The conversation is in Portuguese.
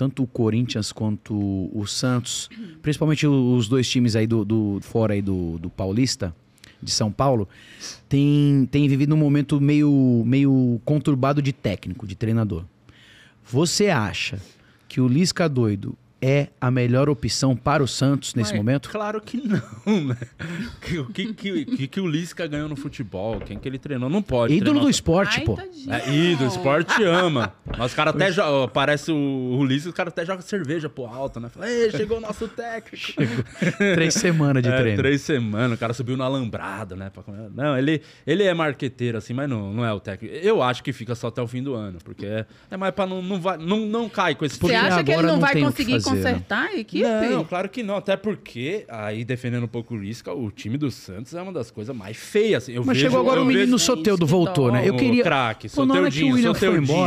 tanto o Corinthians quanto o Santos, principalmente os dois times aí do, do fora aí do, do Paulista, de São Paulo, tem, tem vivido um momento meio, meio conturbado de técnico, de treinador. Você acha que o Lisca doido é a melhor opção para o Santos nesse momento? Claro que não, né? O que, que, que, que, o Lisca ganhou no futebol? Quem que ele treinou? Não pode. Ídolo do esporte, Ai, pô. Tadinho. É, ídolo, esporte ama. Mas o cara até jogam. Parece o Ulisses, o cara até joga cerveja pro alto, né? Fala, ei, chegou o nosso técnico. Chegou. Três semanas de é, treino. Três semanas, o cara subiu no alambrado, né? Não, ele, ele é marqueteiro, assim, mas não, não é o técnico. Eu acho que fica só até o fim do ano, porque é, é mais pra não, não, vai, não, não cai com esse Você acha que ele não, não vai conseguir fazer, né? consertar a equipe? Não, claro que não. Até porque, aí defendendo um pouco o Lisca, o time do Santos é uma das coisas mais feias. Assim. Eu mas vejo, chegou agora o menino Soteudo, voltou, né? Eu queria. O craque, Soteudinho, Soteudinho, foi embora.